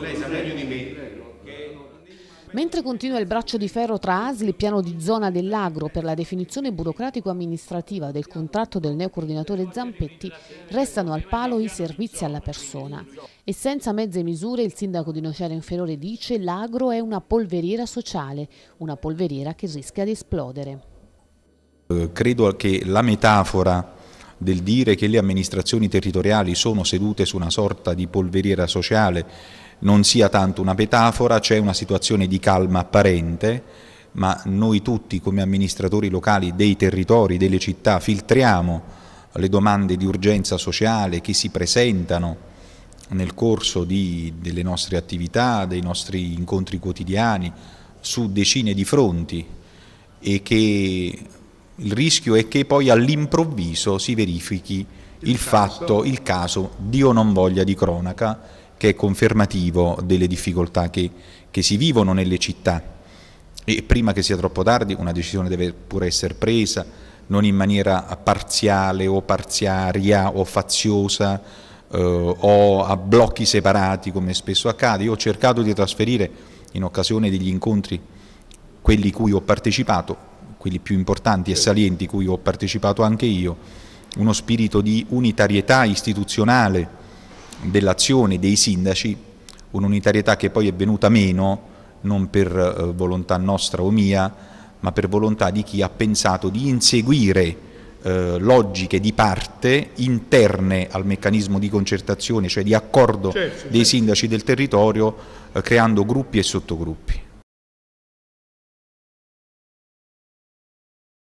Lei sa meglio di me che... Mentre continua il braccio di ferro tra ASLI, piano di zona dell'agro per la definizione burocratico-amministrativa del contratto del neo coordinatore Zampetti, restano al palo i servizi alla persona. E senza mezze misure, il sindaco di Nocera Inferiore dice che l'agro è una polveriera sociale, una polveriera che rischia di esplodere. Eh, credo che la metafora del dire che le amministrazioni territoriali sono sedute su una sorta di polveriera sociale non sia tanto una metafora, c'è una situazione di calma apparente, ma noi tutti come amministratori locali dei territori, delle città, filtriamo le domande di urgenza sociale che si presentano nel corso di, delle nostre attività, dei nostri incontri quotidiani, su decine di fronti e che il rischio è che poi all'improvviso si verifichi il, il fatto, il caso, Dio non voglia di cronaca che è confermativo delle difficoltà che, che si vivono nelle città. E prima che sia troppo tardi una decisione deve pure essere presa, non in maniera parziale o parziaria o faziosa eh, o a blocchi separati come spesso accade. Io ho cercato di trasferire in occasione degli incontri quelli cui ho partecipato, quelli più importanti e salienti cui ho partecipato anche io, uno spirito di unitarietà istituzionale dell'azione dei sindaci, un'unitarietà che poi è venuta meno non per eh, volontà nostra o mia, ma per volontà di chi ha pensato di inseguire eh, logiche di parte interne al meccanismo di concertazione, cioè di accordo certo, dei certo. sindaci del territorio, eh, creando gruppi e sottogruppi.